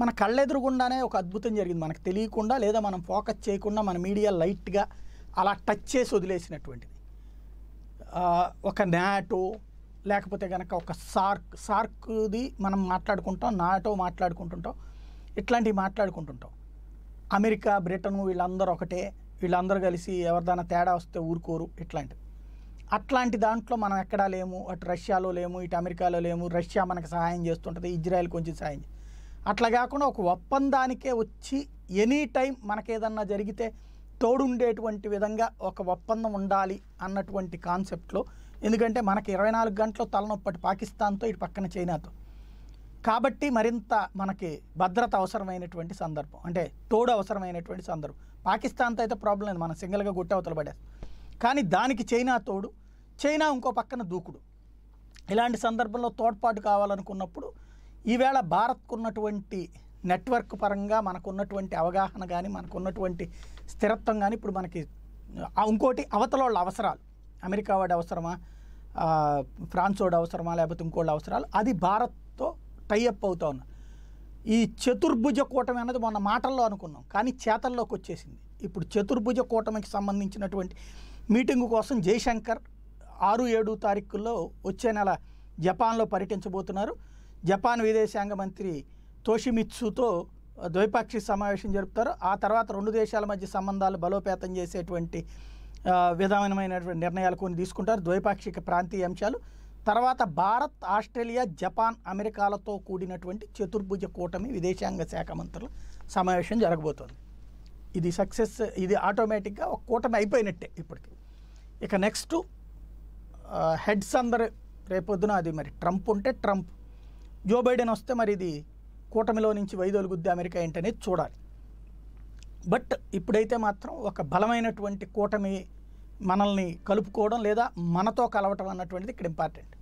మన కళ్ళెదురుగుండానే ఒక అద్భుతం జరిగింది మనకు తెలియకుండా లేదా మనం ఫోకస్ చేయకుండా మన మీడియా లైట్గా అలా టచ్ చేసి వదిలేసినటువంటిది ఒక నాటో లేకపోతే కనుక ఒక సార్క్ సార్క్ది మనం మాట్లాడుకుంటాం నాటో మాట్లాడుకుంటుంటాం ఇట్లాంటివి మాట్లాడుకుంటుంటాం అమెరికా బ్రిటన్ వీళ్ళందరూ ఒకటే వీళ్ళందరూ కలిసి ఎవరిదైనా తేడా వస్తే ఊరుకోరు ఇట్లాంటివి అట్లాంటి దాంట్లో మనం ఎక్కడా లేము అటు రష్యాలో లేము ఇటు అమెరికాలో లేము రష్యా మనకు సహాయం చేస్తుంటుంది ఇజ్రాయెల్ కొంచెం సహాయం అట్లా కాకుండా ఒక ఒప్పందానికే వచ్చి ఎనీ టైం మనకేదన్నా జరిగితే తోడుండేటువంటి విధంగా ఒక ఒప్పందం ఉండాలి అన్నటువంటి కాన్సెప్ట్లో ఎందుకంటే మనకి ఇరవై నాలుగు గంటలు తలనొప్పటి పాకిస్తాన్తో ఇటు పక్కన చైనాతో కాబట్టి మరింత మనకి భద్రత అవసరమైనటువంటి సందర్భం అంటే తోడు అవసరమైనటువంటి సందర్భం పాకిస్తాన్తో అయితే ప్రాబ్లం లేదు మనం సింగిల్గా గుట్టవతలు పడేది కానీ దానికి చైనా తోడు చైనా ఇంకో పక్కన దూకుడు ఇలాంటి సందర్భంలో తోడ్పాటు కావాలనుకున్నప్పుడు ఈవేళ భారత్కు ఉన్నటువంటి నెట్వర్క్ పరంగా మనకున్నటువంటి అవగాహన కానీ మనకున్నటువంటి స్థిరత్వం కానీ ఇప్పుడు మనకి ఇంకోటి అవతలోళ్ళ అవసరాలు అమెరికా వాడి అవసరమా ఫ్రాన్స్ వాడి అవసరమా లేకపోతే ఇంకోళ్ళ అవసరాలు అది భారత్తో టైఅప్ అవుతా ఉన్నా ఈ చతుర్భుజ కూటమి అన్నది మొన్న మాటల్లో అనుకున్నాం కానీ చేతల్లోకి వచ్చేసింది ఇప్పుడు చతుర్భుజ కూటమికి సంబంధించినటువంటి మీటింగ్ కోసం జయశంకర్ ఆరు ఏడు తారీఖుల్లో వచ్చే నెల జపాన్లో పర్యటించబోతున్నారు జపాన్ విదేశాంగ మంత్రి తోషిమిత్సుతో ద్వైపాక్షిక సమావేశం జరుపుతారు ఆ తర్వాత రెండు దేశాల మధ్య సంబంధాలు బలోపేతం చేసేటువంటి విధమైనటువంటి నిర్ణయాలు కొన్ని తీసుకుంటారు ద్వైపాక్షిక ప్రాంతీయ అంశాలు తర్వాత భారత్ ఆస్ట్రేలియా జపాన్ అమెరికాలతో కూడినటువంటి చతుర్భుజ కూటమి విదేశాంగ శాఖ మంత్రుల సమావేశం జరగబోతోంది ఇది సక్సెస్ ఇది ఆటోమేటిక్గా ఒక కూటమి అయిపోయినట్టే ఇప్పటికి ఇక నెక్స్ట్ హెడ్స్ అందరు రేపొద్దున అది మరి ట్రంప్ ఉంటే ట్రంప్ జో బైడెన్ వస్తే మరి ఇది కూటమిలో నుంచి వైదొలుగుద్ది అమెరికా ఏంటనేది చూడాలి బట్ ఇప్పుడైతే మాత్రం ఒక బలమైనటువంటి కూటమి మనల్ని కలుపుకోవడం లేదా మనతో కలవటం అన్నటువంటిది ఇక్కడ ఇంపార్టెంట్